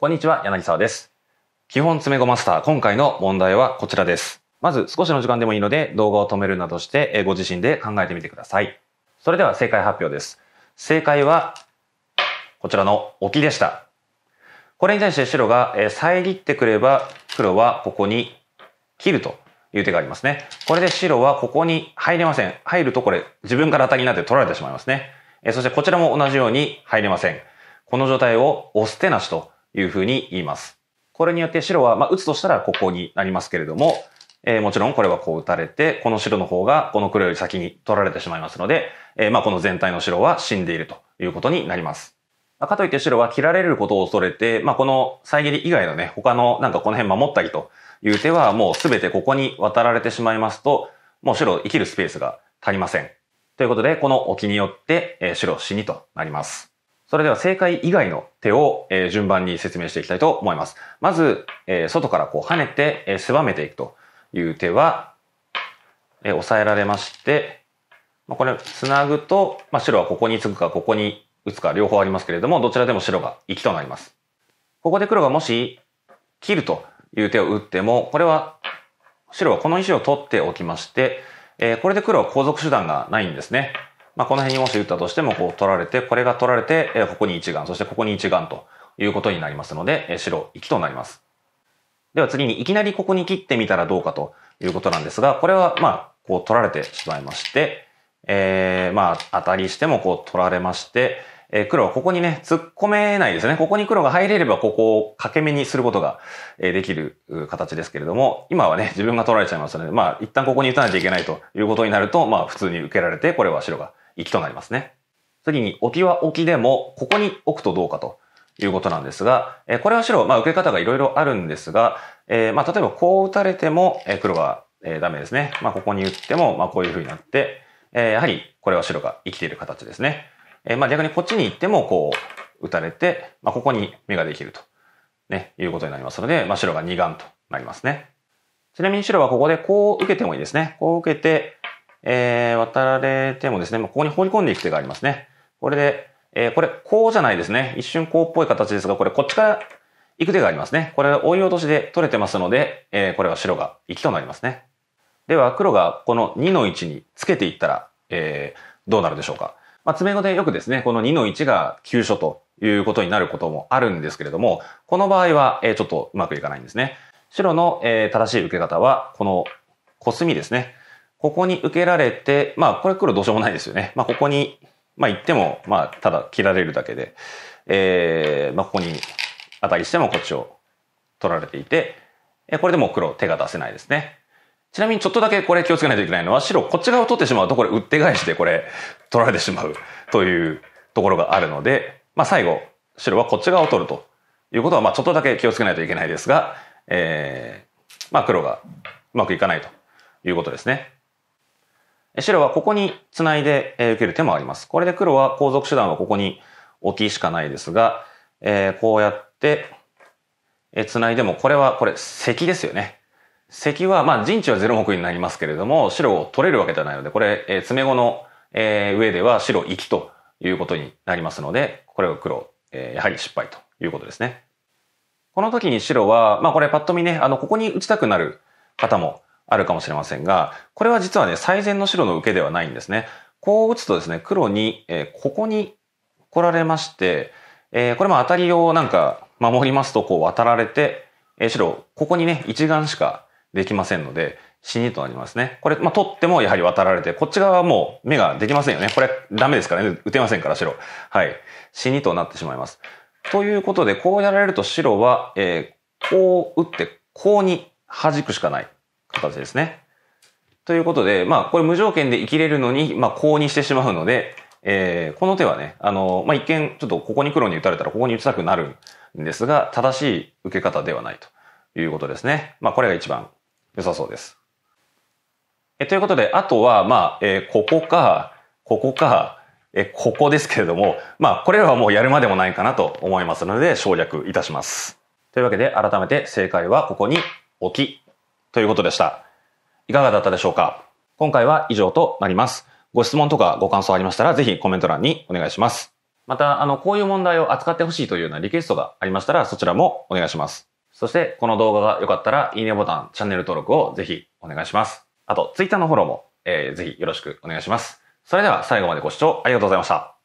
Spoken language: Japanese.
こんにちは、柳沢です。基本詰め子マスター、今回の問題はこちらです。まず少しの時間でもいいので動画を止めるなどしてご自身で考えてみてください。それでは正解発表です。正解はこちらの置きでした。これに対して白が遮ってくれば黒はここに切るという手がありますね。これで白はここに入れません。入るとこれ自分から当たりになって取られてしまいますね。そしてこちらも同じように入れません。この状態を押す手なしというふうに言います。これによって白は、まあ、打つとしたらここになりますけれども、えー、もちろんこれはこう打たれて、この白の方がこの黒より先に取られてしまいますので、えー、まあこの全体の白は死んでいるということになります。かといって白は切られることを恐れて、まあこの遮り以外のね、他のなんかこの辺守ったりという手はもうすべてここに渡られてしまいますと、もう白生きるスペースが足りません。ということで、この置きによって、え白死にとなります。それでは正解以外の手を、え順番に説明していきたいと思います。まず、え外からこう跳ねて、え狭めていくという手は、え押えられまして、まこれ繋ぐと、ま白はここにつくかここに打つか両方ありますけれども、どちらでも白が生きとなります。ここで黒がもし切るという手を打っても、これは白はこの石を取っておきまして、えこれで黒は後続手段がないんですね。まあ、この辺にもし打ったとしても、こう取られて、これが取られて、えここに1眼、そしてここに1眼ということになりますので、え白生きとなります。では次に、いきなりここに切ってみたらどうかということなんですが、これは、まあ、こう取られてしまいまして、えー、まあ、当たりしてもこう取られまして、えー、黒はここにね、突っ込めないですね。ここに黒が入れれば、ここを掛け目にすることができる形ですけれども、今はね、自分が取られちゃいますので、まあ、一旦ここに打たなきゃいけないということになると、まあ、普通に受けられて、これは白が行きとなりますね。次に、置きは置きでも、ここに置くとどうかということなんですが、えこれは白、まあ、受け方がいろいろあるんですが、えまあ、例えばこう打たれても、え黒が、えダメですね。まあ、ここに打っても、まあ、こういう風になって、えやはり、これは白が生きている形ですね。えまあ、逆にこっちに行っても、こう、打たれて、まあ、ここに目ができると、ね、いうことになりますので、まあ、白が二眼となりますね。ちなみに白はここでこう受けてもいいですね。こう受けて、えー、渡られてもですね、ここに放り込んでいく手がありますね。これで、えー、これ、こうじゃないですね。一瞬こうっぽい形ですが、これこっちから行く手がありますね。これ追い落としで取れてますので、えー、これは白が生きとなりますね。では、黒がこの2の1につけていったら、えー、どうなるでしょうか。まあ、詰め語でよくですね、この2の1が急所ということになることもあるんですけれども、この場合は、えー、ちょっとうまくいかないんですね。白の、えー、正しい受け方は、このコスミですね。ここに受けられて、まあ、これ黒どうしようもないですよね。まあ、ここに、まあ、行っても、まあ、ただ切られるだけで、えー、まあ、ここに当たりしてもこっちを取られていて、えこれでもう黒手が出せないですね。ちなみにちょっとだけこれ気をつけないといけないのは、白こっち側を取ってしまうと、これ打って返してこれ取られてしまう というところがあるので、まあ、最後、白はこっち側を取るということは、まあ、ちょっとだけ気をつけないといけないですが、えー、まあ、黒がうまくいかないということですね。白はここにつないで受ける手もあります。これで黒は後続手段はここに置きしかないですが、えー、こうやってつないでも、これはこれ、石ですよね。石は、まあ陣地は0目になりますけれども、白を取れるわけではないので、これ、えー、詰め子の、えー、上では白生きということになりますので、これを黒、えー、やはり失敗ということですね。この時に白は、まあこれパッと見ね、あの、ここに打ちたくなる方もあるかもしれませんが、これは実はね、最善の白の受けではないんですね。こう打つとですね、黒に、えー、ここに来られまして、えー、これも当たりをなんか守りますとこう渡られて、えー、白、ここにね、一眼しかできませんので、死にとなりますね。これ、まあ、取ってもやはり渡られて、こっち側はもう目ができませんよね。これ、ダメですからね。打てませんから、白。はい。死にとなってしまいます。ということで、こうやられると白は、えー、こう打って、こうに弾くしかない。形ですね。ということで、まあ、これ無条件で生きれるのに、まあ、コーにしてしまうので、えー、この手はね、あの、まあ、一見、ちょっとここに黒に打たれたらここに打ちたくなるんですが、正しい受け方ではないということですね。まあ、これが一番良さそうです。えということで、あとは、まあ、えー、ここか、ここか、えここですけれども、まあ、これらはもうやるまでもないかなと思いますので、省略いたします。というわけで、改めて正解はここに置きということでした。いかがだったでしょうか今回は以上となります。ご質問とかご感想ありましたら、ぜひコメント欄にお願いします。また、あの、こういう問題を扱ってほしいというようなリクエストがありましたら、そちらもお願いします。そして、この動画が良かったら、いいねボタン、チャンネル登録をぜひお願いします。あと、Twitter のフォローも、えー、ぜひよろしくお願いします。それでは最後までご視聴ありがとうございました。